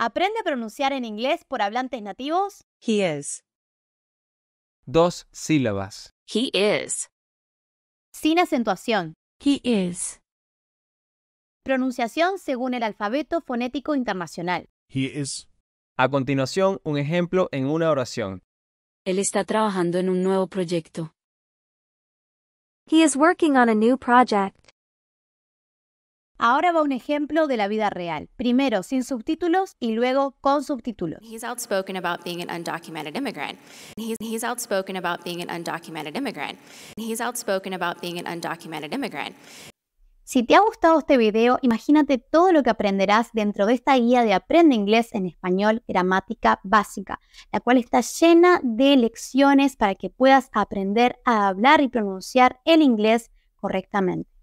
Aprende a pronunciar en inglés por hablantes nativos. He is. Dos sílabas. He is. Sin acentuación. He is. Pronunciación según el alfabeto fonético internacional. He is. A continuación, un ejemplo en una oración. Él está trabajando en un nuevo proyecto. He is working on a new project. Ahora va un ejemplo de la vida real, primero sin subtítulos y luego con subtítulos. Si te ha gustado este video, imagínate todo lo que aprenderás dentro de esta guía de Aprende inglés en español, gramática básica, la cual está llena de lecciones para que puedas aprender a hablar y pronunciar el inglés correctamente.